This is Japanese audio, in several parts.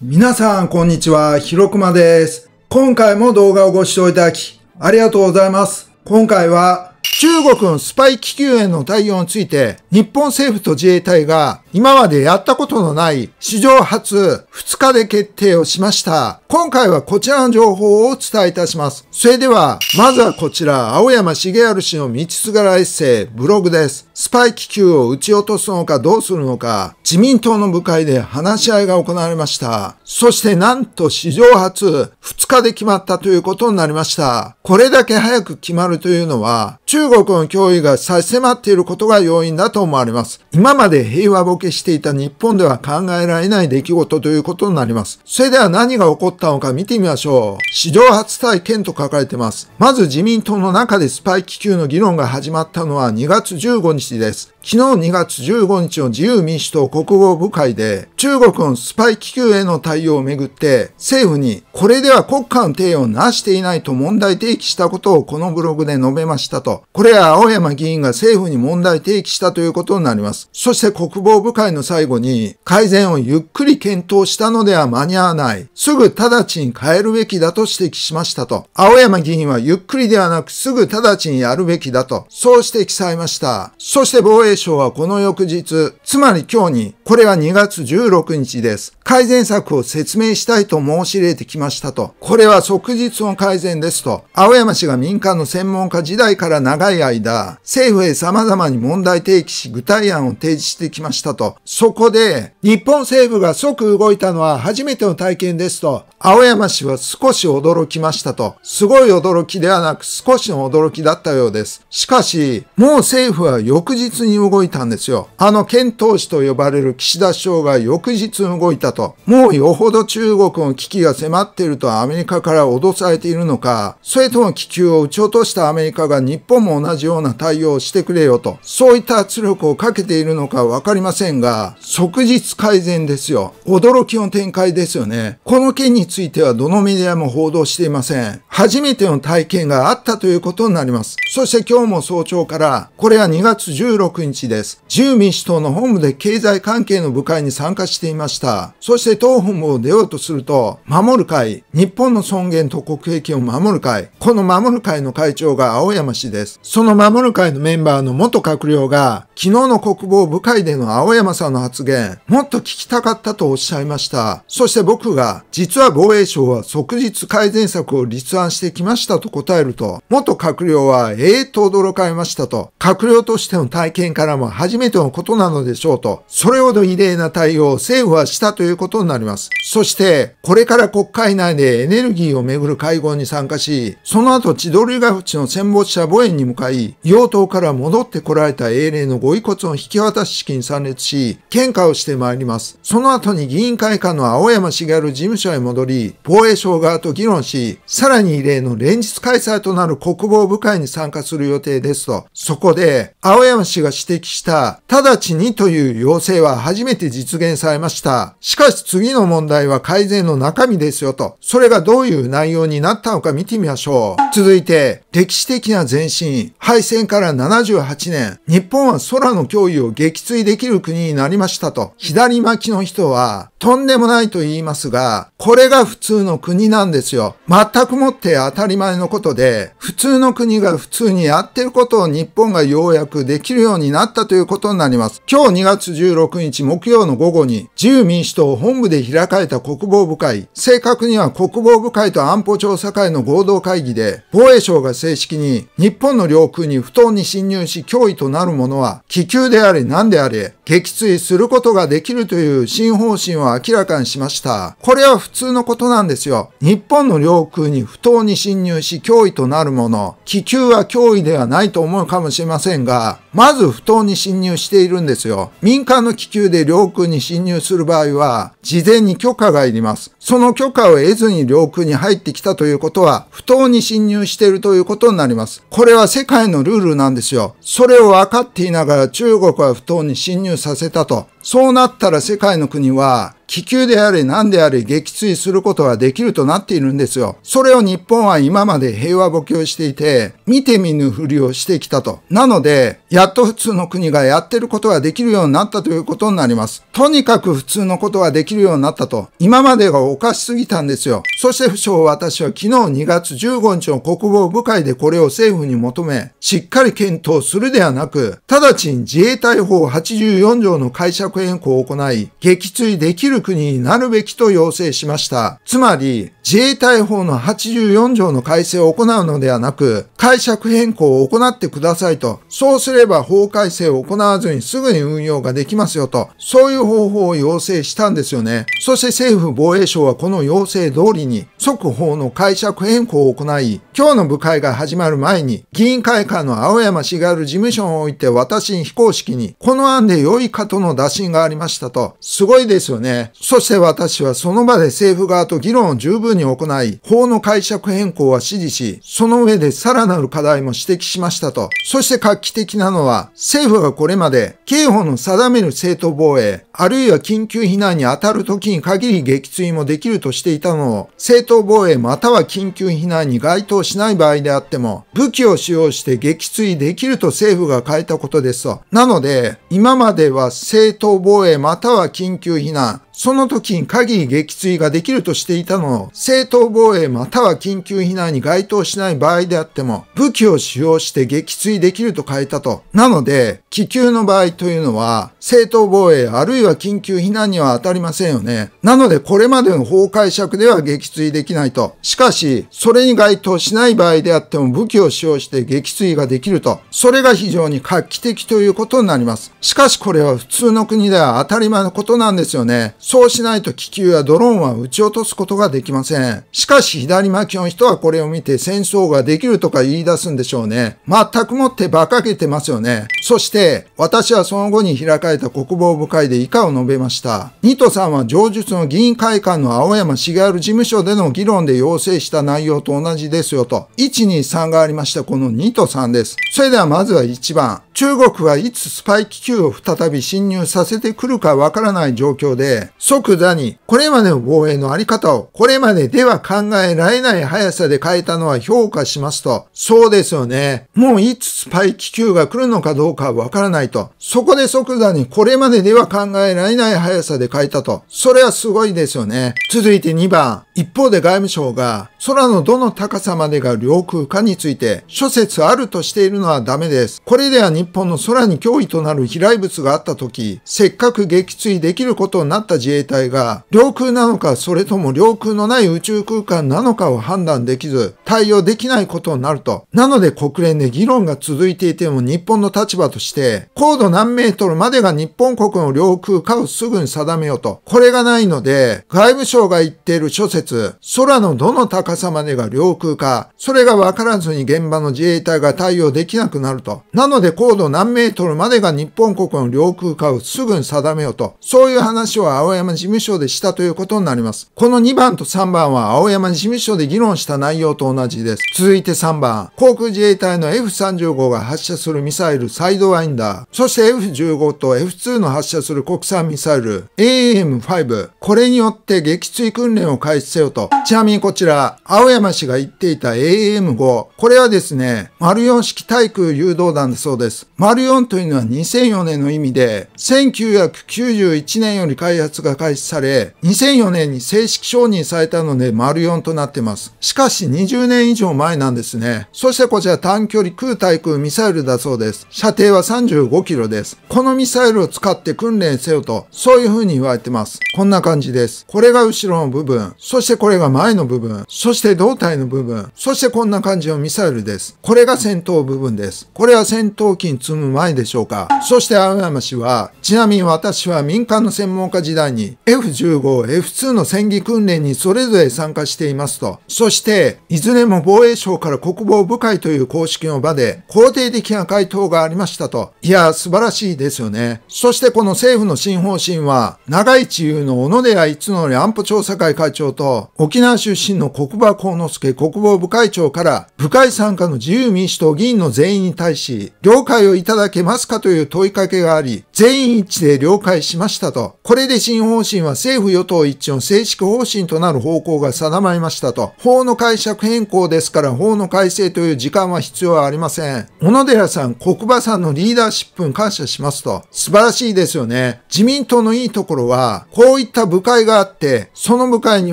皆さん、こんにちは。ひろくまです。今回も動画をご視聴いただき、ありがとうございます。今回は、中国のスパイ気球への対応について、日本政府と自衛隊が今までやったことのない史上初2日で決定をしました。今回はこちらの情報をお伝えいたします。それでは、まずはこちら、青山茂春氏の道すがらエッセイ、ブログです。スパイ気球を撃ち落とすのかどうするのか、自民党の部会で話し合いが行われました。そしてなんと史上初2日で決まったということになりました。これだけ早く決まるというのは中国の脅威が差し迫っていることが要因だと思われます。今まで平和ボケしていた日本では考えられない出来事ということになります。それでは何が起こったのか見てみましょう。史上初体験と書かれています。まず自民党の中でスパイ気球の議論が始まったのは2月15日です。昨日2月15日の自由民主党国防部会で、中国のスパイ気球への対応をめぐって、政府に、これでは国家の案をなしていないと問題提起したことをこのブログで述べましたと。これは青山議員が政府に問題提起したということになります。そして国防部会の最後に、改善をゆっくり検討したのでは間に合わない。すぐ直ちに変えるべきだと指摘しましたと。青山議員はゆっくりではなくすぐ直ちにやるべきだと。そうして記載ました。そして防衛省はこの翌日、つまり今日に、これは2月16日です。改善策を説明したいと申し入れてきましたと、これは即日の改善ですと、青山氏が民間の専門家時代から長い間、政府へ様々に問題提起し具体案を提示してきましたと、そこで、日本政府が即動いたのは初めての体験ですと、青山氏は少し驚きましたと、すごい驚きではなく少しの驚きだったようです。しかし、もう政府は翌日に動いたんですよ。あの遣唐使と呼ばれる岸田首相が翌日動いたと。もうよほど中国の危機が迫っているとアメリカから脅されているのか、それとも気球を撃ち落としたアメリカが日本も同じような対応をしてくれよと、そういった圧力をかけているのかわかりませんが、即日改善ですよ。驚きの展開ですよね。この件についてはどのメディアも報道していません。初めての体験があったということになります。そして今日も早朝から、これは2月16日1日です。自由民主党の本部で経済関係の部会に参加していました。そして党本部を出ようとすると、守る会、日本の尊厳と国益を守る会、この守る会の会長が青山氏です。その守る会のメンバーの元閣僚が、昨日の国防部会での青山さんの発言、もっと聞きたかったとおっしゃいました。そして僕が、実は防衛省は即日改善策を立案してきましたと答えると、元閣僚は、ええー、と驚かれましたと、閣僚としての体験からも初めてのことなのでしょうと、それほど異例な対応を政府はしたということになります。そして、これから国会内でエネルギーをめぐる会合に参加し、その後千鳥ヶ淵の戦没者墓苑に向かい、妖刀から戻ってこられた英霊のご遺骨の引き渡し式に参列し、献花をしてまいります。その後に議員会館の青山茂事務所へ戻り、防衛省側と議論し、さらに異例の連日開催となる国防部会に参加する予定ですと、そこで、青山氏が指指摘した、直ちにという要請は初めて実現されました。しかし次の問題は改善の中身ですよと、それがどういう内容になったのか見てみましょう。続いて、歴史的な前進、敗戦から78年、日本は空の脅威を撃墜できる国になりましたと、左巻きの人は、とんでもないと言いますが、これが普通の国なんですよ。全くもって当たり前のことで、普通の国が普通にやってることを日本がようやくできるようにななったということになります。今日2月16日木曜の午後に自由民主党本部で開かれた国防部会、正確には国防部会と安保調査会の合同会議で、防衛省が正式に日本の領空に不当に侵入し脅威となるものは気球であれ何であれ、撃墜することができるという新方針を明らかにしました。これは普通のことなんですよ。日本の領空に不当に侵入し脅威となるもの。気球は脅威ではないと思うかもしれませんが、まず不当に侵入しているんですよ。民間の気球で領空に侵入する場合は、事前に許可がいります。その許可を得ずに領空に入ってきたということは、不当に侵入しているということになります。これは世界のルールなんですよ。それを分かっていながら中国は不当に侵入させたと。そうなったら世界の国は気球であれ何であれ撃墜することはできるとなっているんですよ。それを日本は今まで平和ボケをしていて、見て見ぬふりをしてきたと。なので、やっと普通の国がやってることができるようになったということになります。とにかく普通のことができるようになったと。今までがおかしすぎたんですよ。そして不詳私は昨日2月15日の国防部会でこれを政府に求め、しっかり検討するではなく、直ちに自衛隊法84条の解釈変更を行い、撃墜できる国になるべきと要請しました。つまり、自衛隊法の84条の改正を行うのではなく、解釈変更を行ってくださいと、そうすれば法改正を行わずにすぐに運用ができますよと、そういう方法を要請したんですよね。そして政府防衛省はこの要請通りに、即法の解釈変更を行い、今日の部会が始まる前に、議員会館の青山茂事務所において私に非公式に、この案で良いかとの打診がありましたと、すごいですよね。そして私はその場で政府側と議論を十分に行い、法の解釈変更は指示し、その上でさらなる課題も指摘しましたと。そして画期的なのは、政府がこれまで刑法の定める正当防衛、あるいは緊急避難に当たる時に限り撃墜もできるとしていたのを、正当防衛または緊急避難に該当しない場合であっても、武器を使用して撃墜できると政府が変えたことですと。なので、今までは正当防衛または緊急避難、その時に鍵撃墜ができるとしていたのを、正当防衛または緊急避難に該当しない場合であっても、武器を使用して撃墜できると変えたと。なので、気球の場合というのは、正当防衛あるいは緊急避難には当たりませんよね。なので、これまでの法解釈では撃墜できないと。しかし、それに該当しない場合であっても武器を使用して撃墜ができると。それが非常に画期的ということになります。しかしこれは普通の国では当たり前のことなんですよね。そうしないと気球やドローンは撃ち落とすことができません。しかし左巻きの人はこれを見て戦争ができるとか言い出すんでしょうね。全くもって馬鹿げてますよね。そして、私はその後に開かれた国防部会で以下を述べました。ニトさんは上述の議員会館の青山茂る事務所での議論で要請した内容と同じですよと、123がありましたこのニトさんです。それではまずは1番。中国はいつスパイ気球を再び侵入させてくるかわからない状況で、即座に、これまでの防衛のあり方を、これまででは考えられない速さで変えたのは評価しますと、そうですよね。もういつスパイ気球が来るのかどうかわからないと、そこで即座にこれまででは考えられない速さで変えたと、それはすごいですよね。続いて2番、一方で外務省が、空のどの高さまでが領空かについて、諸説あるとしているのはダメです。これでは日本の空に脅威となる飛来物があった時、せっかく撃墜できることになった時自衛隊が、領空なのか、それとも領空のない宇宙空間なのかを判断できず、対応できないことになると。なので国連で議論が続いていても日本の立場として、高度何メートルまでが日本国の領空かをすぐに定めようと。これがないので、外務省が言っている諸説、空のどの高さまでが領空か、それがわからずに現場の自衛隊が対応できなくなると。なので高度何メートルまでが日本国の領空かをすぐに定めようと。そういう話を青山山事務所でしたということになります。この2番と3番は青山事務所で議論した内容と同じです。続いて3番、航空自衛隊の F35 が発射するミサイルサイドワインダー、そして F15 と F2 の発射する国産ミサイル AAM5、これによって撃墜訓練を開始せよと。ちなみにこちら、青山氏が言っていた AAM5、これはですね、丸4式対空誘導弾だそうです。丸4というのは2004年の意味で、1991年より開発がが開始され、2004年に正式承認されたので丸4となってます。しかし20年以上前なんですね。そしてこちら短距離空対空ミサイルだそうです。射程は35キロです。このミサイルを使って訓練せよと、そういう風に言われてます。こんな感じです。これが後ろの部分、そしてこれが前の部分、そして胴体の部分、そしてこんな感じのミサイルです。これが戦闘部分です。これは戦闘機に積む前でしょうか。そして青山氏は、ちなみに私は民間の専門家時代にに F15、F2 の戦技訓練にそれぞれ参加していますと。そして、いずれも防衛省から国防部会という公式の場で肯定的な回答がありましたと。いや、素晴らしいですよね。そしてこの政府の新方針は、長市優の小野寺一則安保調査会会長と、沖縄出身の国場幸之助国防部会長から、部会参加の自由民主党議員の全員に対し、了解をいただけますかという問いかけがあり、全員一致で了解しましたと。これで新方針は政府与党一致の正式方針となる方向が定まりましたと。法の解釈変更ですから法の改正という時間は必要はありません。小野寺さん、国馬さんのリーダーシップに感謝しますと。素晴らしいですよね。自民党のいいところは、こういった部会があって、その部会に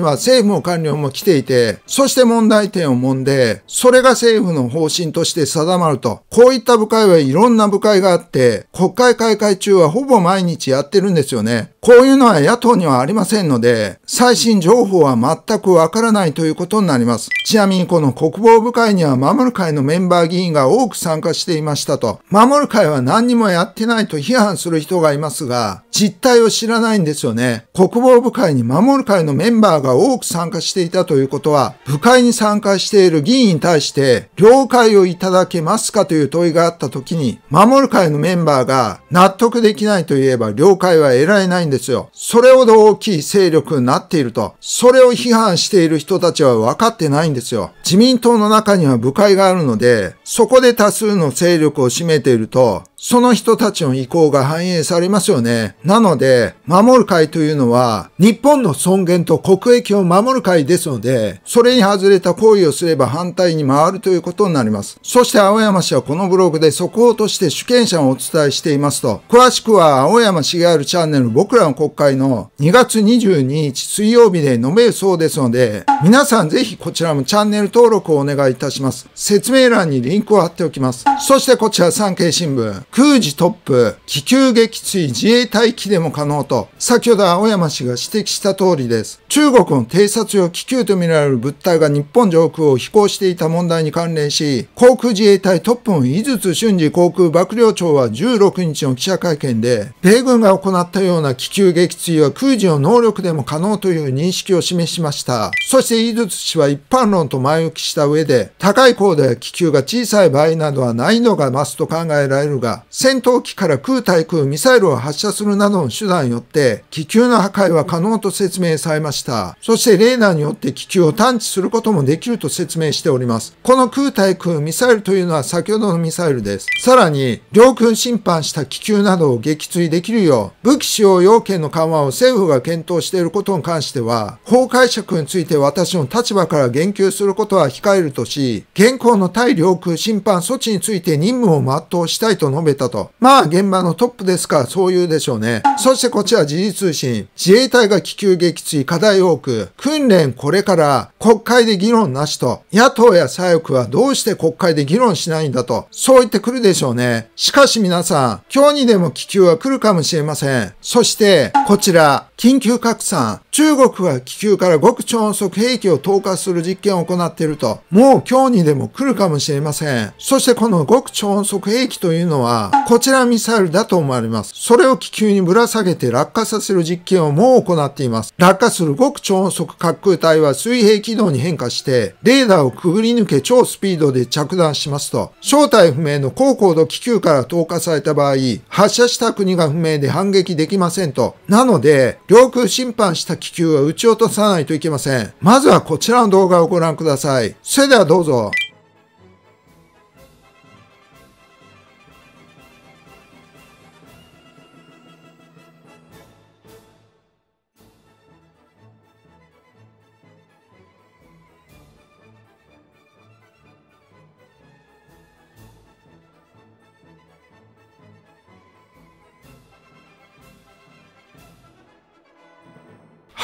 は政府の官僚も来ていて、そして問題点を揉んで、それが政府の方針として定まると。こういった部会はいろんな部会があって、国会開会中はほぼ毎日やってるんですよね。こういうのは野党にはありませんので、最新情報は全くわからないということになります。ちなみにこの国防部会には守る会のメンバー議員が多く参加していましたと、守る会は何にもやってないと批判する人がいますが、実態を知らないんですよね。国防部会に守る会のメンバーが多く参加していたということは、部会に参加している議員に対して、了解をいただけますかという問いがあった時に、守る会のメンバーが納得できないといえば了解は得られないんですよ。それほど大きい勢力になっていると、それを批判している人たちは分かってないんですよ。自民党の中には部会があるので、そこで多数の勢力を占めていると、その人たちの意向が反映されますよね。なので、守る会というのは、日本の尊厳と国益を守る会ですので、それに外れた行為をすれば反対に回るということになります。そして青山氏はこのブログで速報として主権者をお伝えしていますと、詳しくは青山氏があるチャンネル僕らの国会の2月22日水曜日で述べるそうですので、皆さんぜひこちらもチャンネル登録をお願いいたします。説明欄にリンクを貼っておきます。そしてこちら産経新聞。空時トップ、気球撃墜自衛隊機でも可能と、先ほど青山氏が指摘した通りです。中国の偵察用気球とみられる物体が日本上空を飛行していた問題に関連し、航空自衛隊トップの井筒俊二航空幕僚長は16日の記者会見で、米軍が行ったような気球撃墜は空自の能力でも可能という認識を示しました。そして井筒氏は一般論と前置きした上で、高い高度や気球が小さい場合などは難易度が増すと考えられるが、戦闘機から空対空ミサイルを発射するなどの手段によって気球の破壊は可能と説明されました。そしてレーダーによって気球を探知することもできると説明しております。この空対空ミサイルというのは先ほどのミサイルです。さらに、領空侵犯した気球などを撃墜できるよう武器使用要件の緩和を政府が検討していることに関しては、法解釈について私の立場から言及することは控えるとし、現行の対領空侵犯措置について任務を全うしたいと述べたたと。まあ、現場のトップですからそう言うでしょうね。そしてこちら時事通信。自衛隊が気球撃墜課題多く、訓練これから国会で議論なしと、野党や左翼はどうして国会で議論しないんだと、そう言ってくるでしょうね。しかし皆さん、今日にでも気球は来るかもしれません。そして、こちら、緊急拡散。中国は気球から極超音速兵器を投下する実験を行っていると、もう今日にでも来るかもしれません。そしてこの極超音速兵器というのは、こちらミサイルだと思われます。それを気球にぶら下げて落下させる実験をもう行っています。落下する極超音速滑空体は水平軌道に変化して、レーダーをくぐり抜け超スピードで着弾しますと、正体不明の高高度気球から投下された場合、発射した国が不明で反撃できませんと。なので、領空侵犯した気球は撃ち落とさないといけません。まずはこちらの動画をご覧ください。それではどうぞ。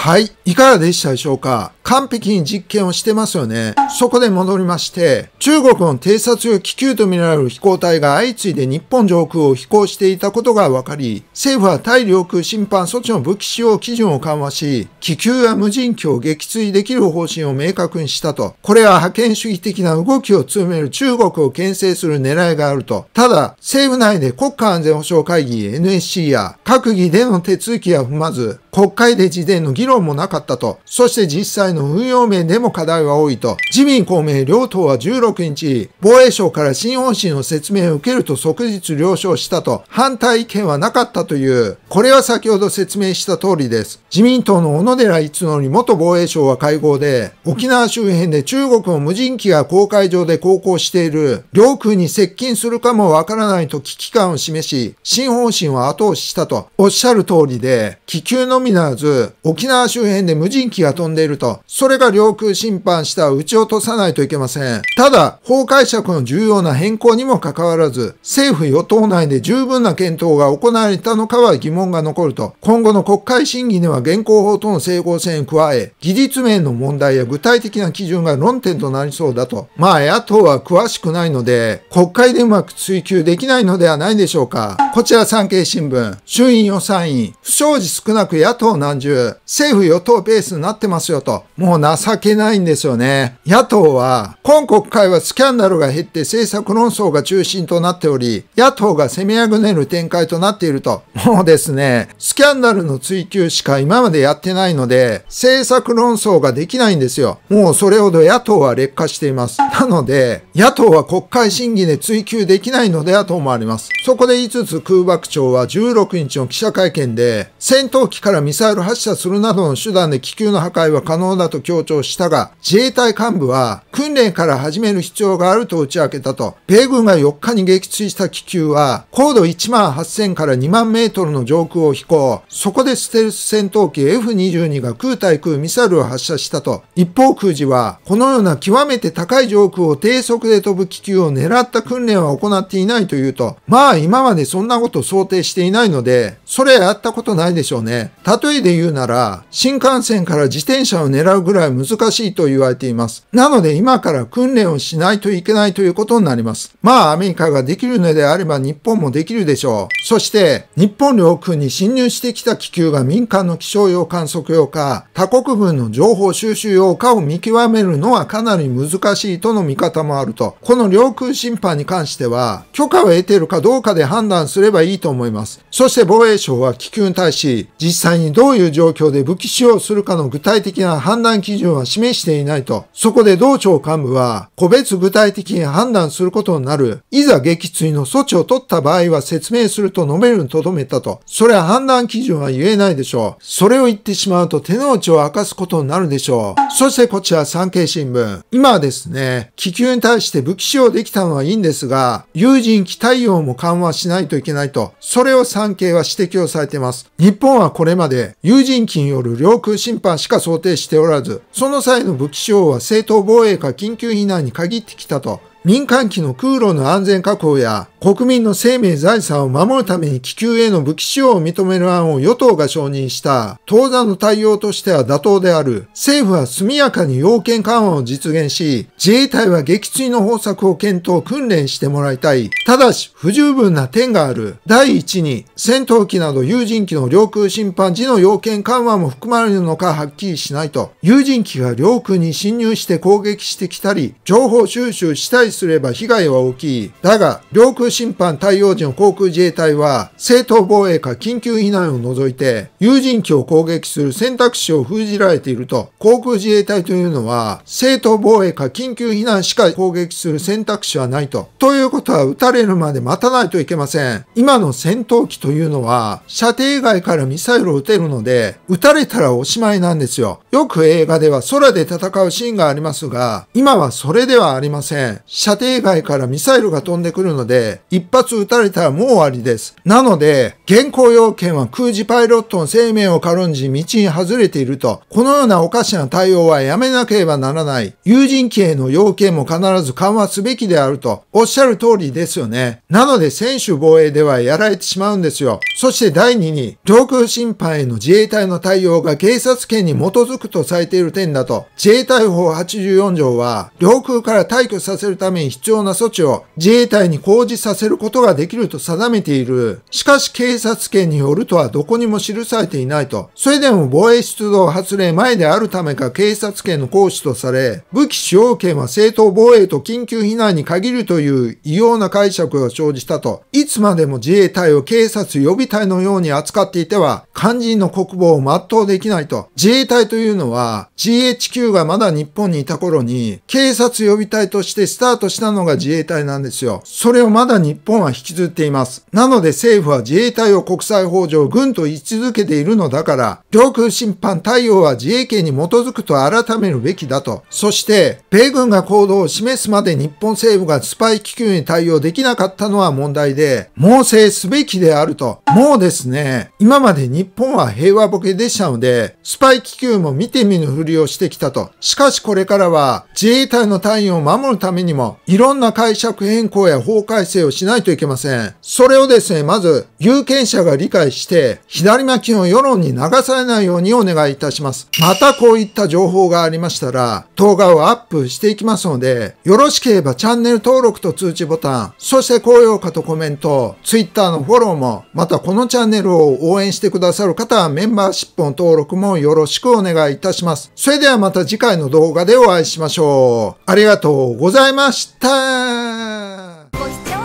はい。いかがでしたでしょうか完璧に実験をしてますよね。そこで戻りまして、中国の偵察用気球とみられる飛行体が相次いで日本上空を飛行していたことが分かり、政府は大領空侵犯措置の武器使用基準を緩和し、気球や無人機を撃墜できる方針を明確にしたと。これは覇権主義的な動きを強める中国を牽制する狙いがあると。ただ、政府内で国家安全保障会議 NSC や閣議での手続きは踏まず、国会で事前の議論もなくかったと、そして実際の運用面でも課題は多いと、自民公明両党は16日、防衛省から新方針の説明を受けると即日了承したと、反対意見はなかったという、これは先ほど説明した通りです。自民党の小野寺一則元防衛省は会合で、沖縄周辺で中国の無人機が公海上で航行している、領空に接近するかもわからないと危機感を示し、新方針を後押ししたとおっしゃる通りで、気球のみならず、沖縄周辺面で無人機が飛んでいると、それが領空侵犯した撃ち落とさないといけません。ただ、法解釈の重要な変更にもかかわらず、政府与党内で十分な検討が行われたのかは疑問が残ると、今後の国会審議では現行法との整合性に加え、技術面の問題や具体的な基準が論点となりそうだと。まあ、野党は詳しくないので、国会でうまく追求できないのではないでしょうか。こちら産経新聞、衆院予算委員、不祥事少なく野党難重、政府与党党ベースになってますよと、もう情けないんですよね。野党は、今国会はスキャンダルが減って政策論争が中心となっており、野党が攻めあぐねる展開となっていると、もうですね、スキャンダルの追求しか今までやってないので、政策論争ができないんですよ。もうそれほど野党は劣化しています。なので、野党は国会審議で追求できないのではと思われます。そこで5つ空爆庁は16日の記者会見で、戦闘機からミサイル発射するなどの手段弾で気球の破壊は可能だと強調したが、自衛隊幹部は訓練から始める必要があると打ち明けたと、米軍が4日に撃墜した気球は、高度1万8000から2万メートルの上空を飛行、そこでステルス戦闘機 F22 が空対空ミサイルを発射したと、一方空自は、このような極めて高い上空を低速で飛ぶ気球を狙った訓練は行っていないというと、まあ今までそんなこと想定していないので、それやったことないでしょうね。例えで言うなら、新幹幹線から自転車を狙うぐらい難しいと言われています。なので今から訓練をしないといけないということになります。まあアメリカができるのであれば日本もできるでしょう。そして日本領空に侵入してきた気球が民間の気象用観測用か他国軍の情報収集用かを見極めるのはかなり難しいとの見方もあると。この領空侵犯に関しては許可を得ているかどうかで判断すればいいと思います。そして防衛省は気球に対し、実際にどういう状況で武器使用するかの具体的な判断基準は示していないと、そこで同庁幹部は、個別具体的に判断することになる、いざ撃墜の措置を取った場合は説明すると述べるにとどめたと、それは判断基準は言えないでしょう。それを言ってしまうと手の内を明かすことになるでしょう。そしてこちら産経新聞。今はですね、気球に対して武器使用できたのはいいんですが、有人機対応も緩和しないといけないと、それを関係は指摘をされています。日本はこれまで有人機による領空侵犯しか想定しておらず、その際の武器使用は正当防衛か緊急避難に限ってきたと民間機の空路の安全確保や国民の生命財産を守るために気球への武器使用を認める案を与党が承認した当座の対応としては妥当である政府は速やかに要件緩和を実現し自衛隊は撃墜の方策を検討訓練してもらいたいただし不十分な点がある第一に戦闘機など有人機の領空侵犯時の要件緩和も含まれるのかはっきりしないと有人機が領空に侵入して攻撃してきたり情報収集したりすれば被害は大きい。だが、領空侵犯対応時の航空自衛隊は、正当防衛か緊急避難を除いて、有人機を攻撃する選択肢を封じられていると、航空自衛隊というのは、正当防衛か緊急避難しか攻撃する選択肢はないと。ということは、撃たれるまで待たないといけません。今の戦闘機というのは、射程外からミサイルを撃てるので、撃たれたらおしまいなんですよ。よく映画では空で戦うシーンがありますが、今はそれではありません。射程外からミサイルが飛んでくるので、一発撃たれたらもう終わりです。なので、現行要件は空自パイロットの生命を軽んじ道に外れていると、このようなおかしな対応はやめなければならない。有人機への要件も必ず緩和すべきであると、おっしゃる通りですよね。なので、専守防衛ではやられてしまうんですよ。そして第2に、上空審判への自衛隊の対応が警察権に基づくとされている点だと、自衛隊法84条は、領空から退去させるためために必要な措置を自衛隊に講じさせることができると定めている。しかし警察権によるとはどこにも記されていないと。それでも防衛出動発令前であるためか警察権の行使とされ、武器使用権は正当防衛と緊急避難に限るという異様な解釈が生じたと。いつまでも自衛隊を警察予備隊のように扱っていては、肝心の国防を全うできないと。自衛隊というのは GHQ がまだ日本にいた頃に警察予備隊としてスタートとしたのが自衛隊なんですよ。それをまだ日本は引きずっています。なので政府は自衛隊を国際法上軍と位置づけているのだから、領空侵犯対応は自衛権に基づくと改めるべきだと。そして、米軍が行動を示すまで日本政府がスパイ気球に対応できなかったのは問題で、猛省すべきであると。もうですね、今まで日本は平和ボケでしたので、スパイ気球も見て見ぬふりをしてきたと。しかしこれからは自衛隊の隊員を守るためにもいろんな解釈変更や法改正をしないといけません。それをですね、まず、有権者が理解して、左巻きの世論に流されないようにお願いいたします。またこういった情報がありましたら、動画をアップしていきますので、よろしければチャンネル登録と通知ボタン、そして高評価とコメント、Twitter のフォローも、またこのチャンネルを応援してくださる方はメンバーシップの登録もよろしくお願いいたします。それではまた次回の動画でお会いしましょう。ありがとうございます。ましたご視聴